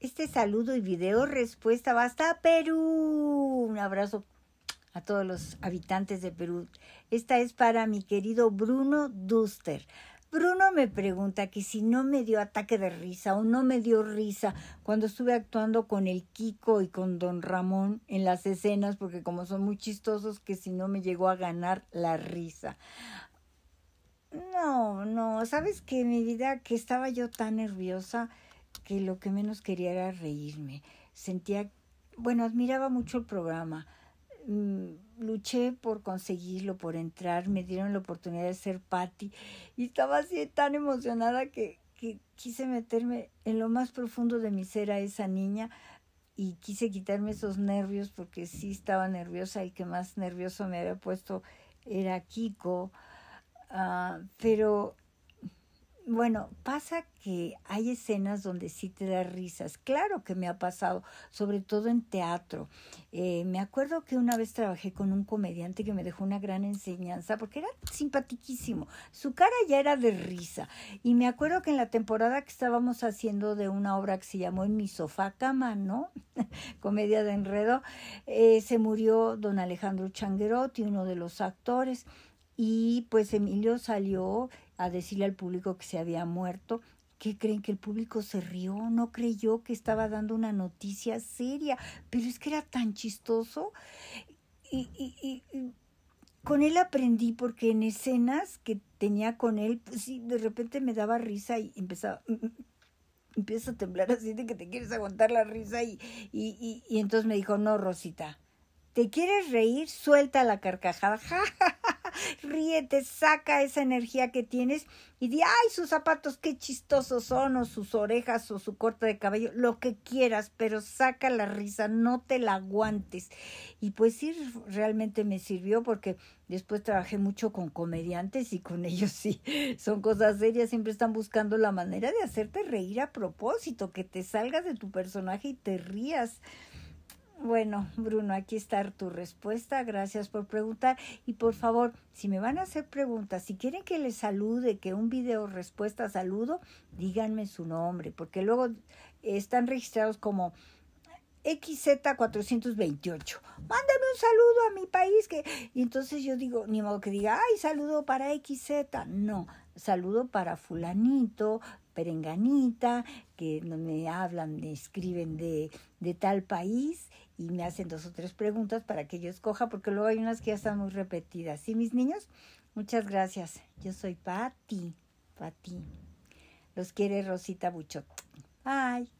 este saludo y video respuesta va hasta Perú. Un abrazo a todos los habitantes de Perú. Esta es para mi querido Bruno Duster. Bruno me pregunta que si no me dio ataque de risa o no me dio risa cuando estuve actuando con el Kiko y con Don Ramón en las escenas, porque como son muy chistosos, que si no me llegó a ganar la risa. No, no, ¿sabes que Mi vida, que estaba yo tan nerviosa que lo que menos quería era reírme. Sentía, bueno, admiraba mucho el programa. Mm, luché por conseguirlo, por entrar, me dieron la oportunidad de ser Patty y estaba así tan emocionada que, quise meterme en lo más profundo de mi ser a esa niña y quise quitarme esos nervios porque sí estaba nerviosa. Y que más nervioso me había puesto era Kiko. Ah, pero bueno, pasa que hay escenas donde sí te da risas. Claro que me ha pasado, sobre todo en teatro. Eh, me acuerdo que una vez trabajé con un comediante que me dejó una gran enseñanza porque era simpaticísimo. Su cara ya era de risa. Y me acuerdo que en la temporada que estábamos haciendo de una obra que se llamó En mi sofá cama, ¿no? Comedia de enredo, eh, se murió don Alejandro Changuerotti, uno de los actores. Y pues Emilio salió a decirle al público que se había muerto. ¿Qué creen que el público se rió? No creyó que estaba dando una noticia seria, pero es que era tan chistoso. Y, y, y con él aprendí porque en escenas que tenía con él, pues sí, de repente me daba risa y empezaba, mm, mm, empiezo a temblar así de que te quieres aguantar la risa y, y, y entonces me dijo, no, Rosita, ¿te quieres reír? Suelta la carcajada. ríete, saca esa energía que tienes y di, ay, sus zapatos qué chistosos son, o sus orejas, o su corte de cabello, lo que quieras, pero saca la risa, no te la aguantes. Y pues sí, realmente me sirvió porque después trabajé mucho con comediantes y con ellos sí, son cosas serias, siempre están buscando la manera de hacerte reír a propósito, que te salgas de tu personaje y te rías. Bueno, Bruno, aquí está tu respuesta. Gracias por preguntar. Y por favor, si me van a hacer preguntas, si quieren que les salude, que un video respuesta saludo, díganme su nombre, porque luego están registrados como XZ428. Mándame un saludo a mi país. Que... Y entonces yo digo, ni modo que diga, ay, saludo para XZ. No, saludo para fulanito, enganita que me hablan, me escriben de, tal país y me hacen dos o tres preguntas para que yo escoja, porque luego hay unas que ya están muy repetidas. ¿Sí, mis niños? Muchas gracias. Yo soy Pati, Patti. Los quiere Rosita Buchot. Bye.